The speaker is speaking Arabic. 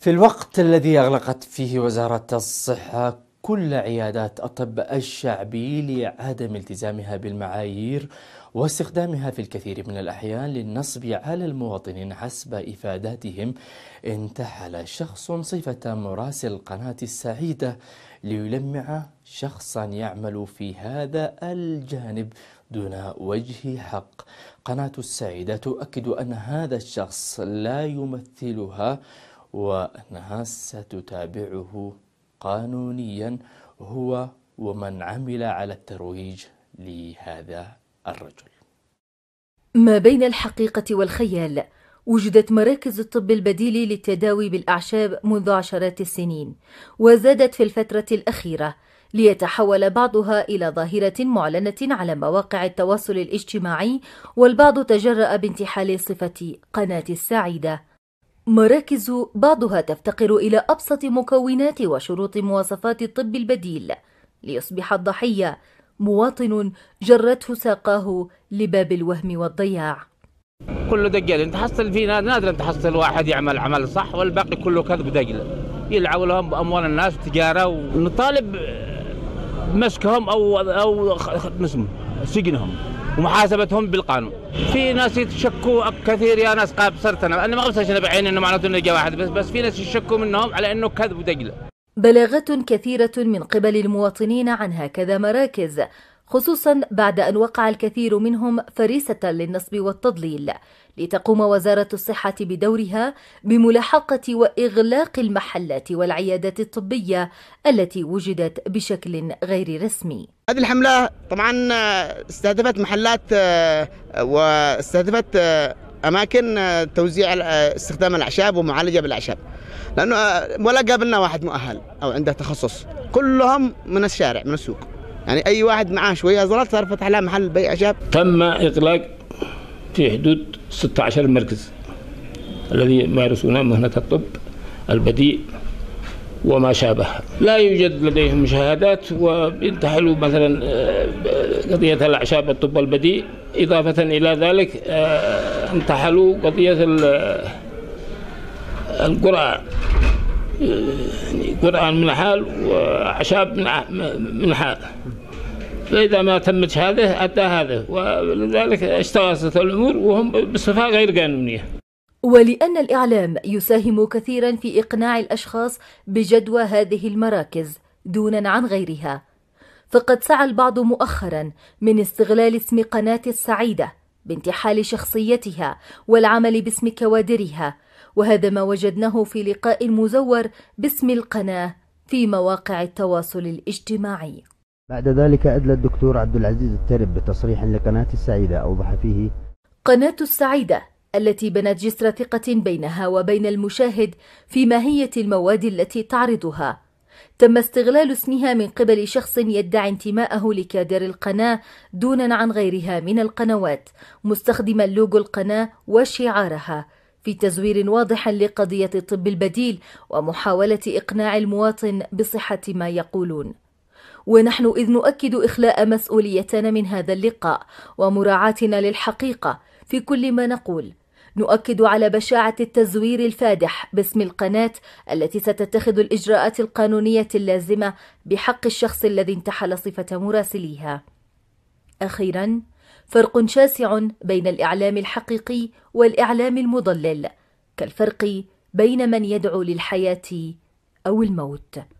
في الوقت الذي أغلقت فيه وزارة الصحة كل عيادات الطب الشعبي لعدم التزامها بالمعايير واستخدامها في الكثير من الأحيان للنصب على المواطنين حسب إفاداتهم انتحل شخص صفة مراسل قناة السعيدة ليلمع شخصا يعمل في هذا الجانب دون وجه حق قناة السعيدة تؤكد أن هذا الشخص لا يمثلها وأنها ستتابعه قانونيا هو ومن عمل على الترويج لهذا الرجل ما بين الحقيقة والخيال وجدت مراكز الطب البديل للتداوي بالأعشاب منذ عشرات السنين وزادت في الفترة الأخيرة ليتحول بعضها إلى ظاهرة معلنة على مواقع التواصل الاجتماعي والبعض تجرأ بانتحال صفة قناة السعيدة مراكز بعضها تفتقر إلى أبسط مكونات وشروط مواصفات الطب البديل ليصبح الضحية مواطن جرته ساقاه لباب الوهم والضياع كله دجل تحصل في نادرا تحصل واحد يعمل عمل صح والباقي كله كذب دجل يلعبوا لهم باموال الناس تجاره ونطالب مسكهم او او اسمه سجنهم ومحاسبتهم بالقانون في ناس يتشكوا كثير يا ناس قاب صرت انا ما ابصرش انا بعين انه معناته انه جاء واحد بس بس في ناس يشكوا منهم على انه كذب ودجله بلاغات كثيرة من قبل المواطنين عن هكذا مراكز خصوصا بعد أن وقع الكثير منهم فريسة للنصب والتضليل لتقوم وزارة الصحة بدورها بملاحقة وإغلاق المحلات والعيادات الطبية التي وجدت بشكل غير رسمي هذه الحملة طبعا آه، استهدفت محلات آه، آه، واستهدفت أماكن توزيع استخدام الأعشاب ومعالجة بالأعشاب لأنه ولا قابلنا واحد مؤهل أو عنده تخصص كلهم من الشارع من السوق يعني أي واحد معاه شوية زلط صار فتح له محل بيع شاب تم إغلاق في حدود 16 مركز الذي يمارسون مهنة الطب البديء وما شابه لا يوجد لديهم شهادات وينتحلوا مثلا آه، قضية الأعشاب الطب البديء إضافة إلى ذلك آه، انتحلوا قضية آه، القرآن يعني قرآن من حال وأعشاب من حال فإذا ما تمت هذه أتى هذا ولذلك اشتغلت الأمور وهم بصفة غير قانونية ولأن الإعلام يساهم كثيرا في إقناع الأشخاص بجدوى هذه المراكز دونا عن غيرها فقد سعى البعض مؤخرا من استغلال اسم قناة السعيدة بانتحال شخصيتها والعمل باسم كوادرها وهذا ما وجدناه في لقاء مزور باسم القناة في مواقع التواصل الاجتماعي بعد ذلك أدلى الدكتور عبد العزيز الترب بتصريح لقناة السعيدة أوضح فيه قناة السعيدة التي بنت جسر ثقة بينها وبين المشاهد في ماهية المواد التي تعرضها تم استغلال اسمها من قبل شخص يدعي انتماءه لكادر القناة دونا عن غيرها من القنوات مستخدما لوجو القناة وشعارها في تزوير واضح لقضيه الطب البديل ومحاوله اقناع المواطن بصحه ما يقولون ونحن اذ نؤكد اخلاء مسؤوليتنا من هذا اللقاء ومراعاتنا للحقيقه في كل ما نقول نؤكد على بشاعة التزوير الفادح باسم القناة التي ستتخذ الإجراءات القانونية اللازمة بحق الشخص الذي انتحل صفة مراسليها. أخيراً، فرق شاسع بين الإعلام الحقيقي والإعلام المضلل كالفرق بين من يدعو للحياة أو الموت